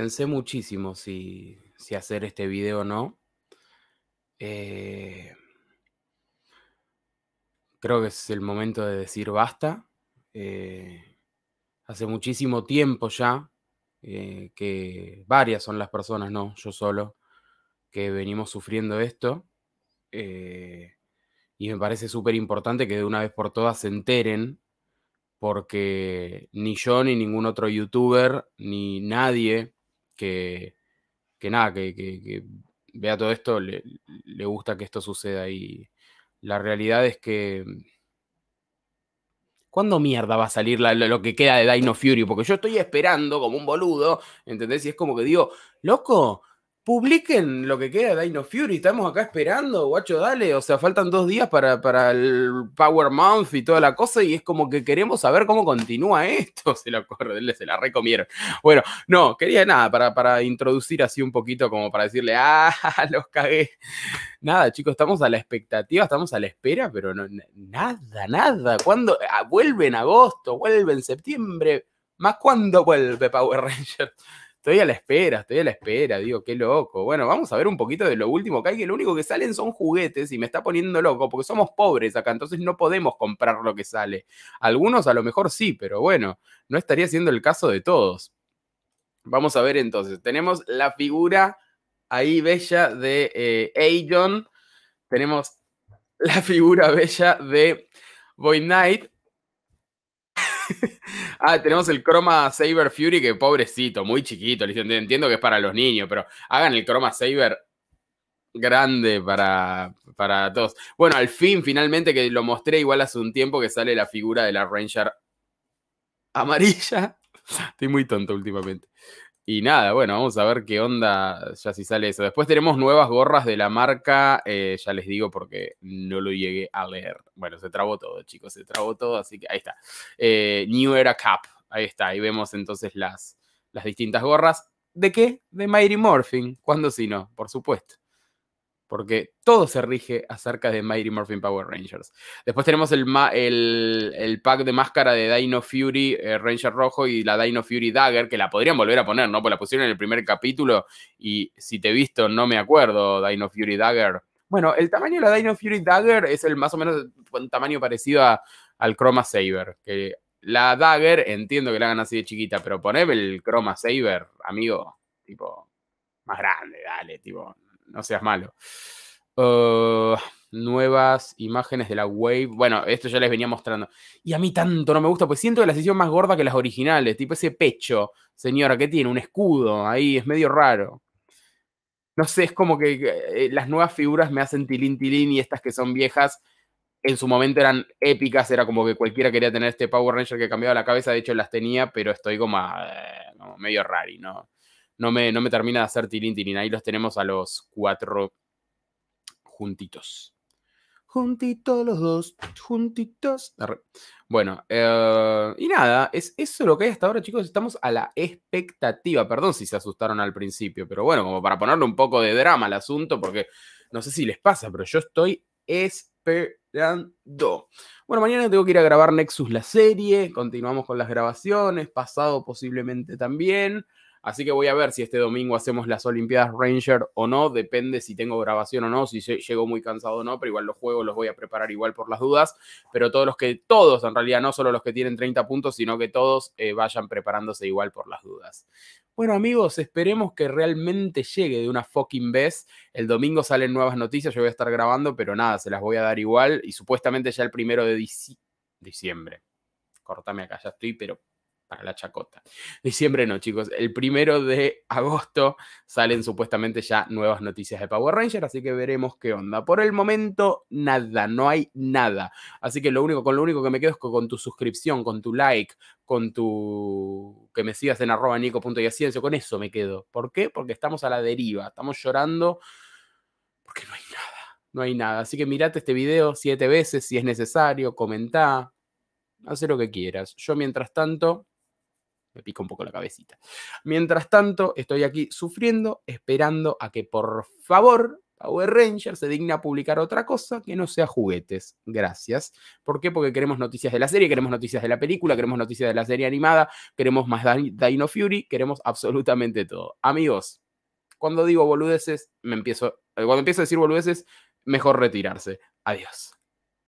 pensé muchísimo si, hacer este video o no. Eh, creo que es el momento de decir basta. Eh, hace muchísimo tiempo ya eh, que varias son las personas, no yo solo, que venimos sufriendo esto. y me parece súper importante que de una vez por todas se enteren, porque ni yo, ni ningún otro youtuber, ni nadie que, que nada, que, que, vea todo esto, le, gusta que esto suceda. Y la realidad es que. Mm, ¿Cuándo mierda va a salir lo que queda de Dino Fury? Porque yo estoy esperando como un boludo, ¿entendés? Y es como que digo, loco, publiquen lo que queda de Dino Fury. Estamos acá esperando, guacho, dale. O sea, faltan dos días para, para el Power Month y toda la cosa. Y es como que queremos saber cómo continúa esto. Se la, se la recomieron. Bueno, no, quería nada para, para introducir así un poquito, como para decirle, ah, los cagué. Nada, chicos, estamos a la expectativa, estamos a la espera, pero no, nada, nada. ¿Cuándo? Ah, vuelve en agosto, vuelve en septiembre. ¿Más cuando vuelve Power Ranger? Estoy a la espera, estoy a la espera, digo, qué loco. Bueno, vamos a ver un poquito de lo último que hay, que lo único que salen son juguetes y me está poniendo loco, porque somos pobres acá, entonces no podemos comprar lo que sale. Algunos a lo mejor sí, pero bueno, no estaría siendo el caso de todos. Vamos a ver entonces, tenemos la figura ahí bella de eh, Aegon, tenemos la figura bella de Void Knight, ah, tenemos el Chroma Saber Fury, que pobrecito, muy chiquito. Entiendo que es para los niños, pero hagan el Chroma Saber grande para, para todos. Bueno, al fin, finalmente, que lo mostré igual hace un tiempo que sale la figura de la Ranger amarilla. Estoy muy tonto últimamente. Y nada, bueno, vamos a ver qué onda ya si sale eso. Después tenemos nuevas gorras de la marca, eh, ya les digo porque no lo llegué a leer. Bueno, se trabó todo, chicos, se trabó todo, así que ahí está. Eh, New Era Cap, ahí está, ahí vemos entonces las, las distintas gorras. ¿De qué? De Mighty Morphin, cuando si no, por supuesto porque todo se rige acerca de Mighty Morphin Power Rangers. Después tenemos el, el, pack de máscara de Dino Fury eh, Ranger Rojo y la Dino Fury Dagger, que la podrían volver a poner, ¿no? Pues la pusieron en el primer capítulo y si te he visto no me acuerdo, Dino Fury Dagger. Bueno, el tamaño de la Dino Fury Dagger es el más o menos un tamaño parecido al Chroma Saber, que la Dagger entiendo que la hagan así de chiquita, pero poneme el Chroma Saber, amigo, tipo, más grande, dale, tipo, no seas malo. Oh, nuevas imágenes de la Wave. Bueno, esto ya les venía mostrando. Y a mí tanto no me gusta, pues siento la sesión más gorda que las originales. Tipo ese pecho, señora, qué tiene un escudo ahí, es medio raro. No sé, es como que eh, las nuevas figuras me hacen tilín tilín y estas que son viejas en su momento eran épicas, era como que cualquiera quería tener este Power Ranger que cambiaba la cabeza, de hecho las tenía, pero estoy como, ah, medio raro, ¿no? no me, no me termina de hacer tilín tilín. Ahí los tenemos a los cuatro juntitos. Juntitos los dos, juntitos. Bueno, eh, y nada, es eso lo que hay hasta ahora, chicos. Estamos a la expectativa. Perdón si se asustaron al principio, pero bueno, como para ponerle un poco de drama al asunto, porque no sé si les pasa, pero yo estoy esperando. Bueno, mañana tengo que ir a grabar Nexus la serie. Continuamos con las grabaciones, pasado posiblemente también. Así que voy a ver si este domingo hacemos las Olimpiadas Ranger o no. Depende si tengo grabación o no, si llego muy cansado o no, pero igual los juegos los voy a preparar igual por las dudas. Pero todos los que, todos en realidad, no solo los que tienen 30 puntos, sino que todos eh, vayan preparándose igual por las dudas. Bueno amigos, esperemos que realmente llegue de una fucking vez. El domingo salen nuevas noticias, yo voy a estar grabando, pero nada, se las voy a dar igual. Y supuestamente ya el primero de diciembre. Cortame acá, ya estoy, pero para la chacota. Diciembre no, chicos. El primero de agosto salen supuestamente ya nuevas noticias de Power Ranger, así que veremos qué onda. Por el momento, nada, no hay nada. Así que lo único, con lo único que me quedo es con tu suscripción, con tu like, con tu que me sigas en arroba nico.yaciencio. con eso me quedo. ¿Por qué? Porque estamos a la deriva, estamos llorando porque no hay nada. No hay nada. Así que mirate este video siete veces si es necesario, comentá, haz lo que quieras. Yo mientras tanto pica un poco la cabecita. Mientras tanto, estoy aquí sufriendo, esperando a que por favor Power Ranger se digna a publicar otra cosa que no sea juguetes. Gracias. ¿Por qué? Porque queremos noticias de la serie, queremos noticias de la película, queremos noticias de la serie animada, queremos más Dino Fury, queremos absolutamente todo. Amigos, cuando digo boludeces, me empiezo, eh, cuando empiezo a decir boludeces, mejor retirarse. Adiós.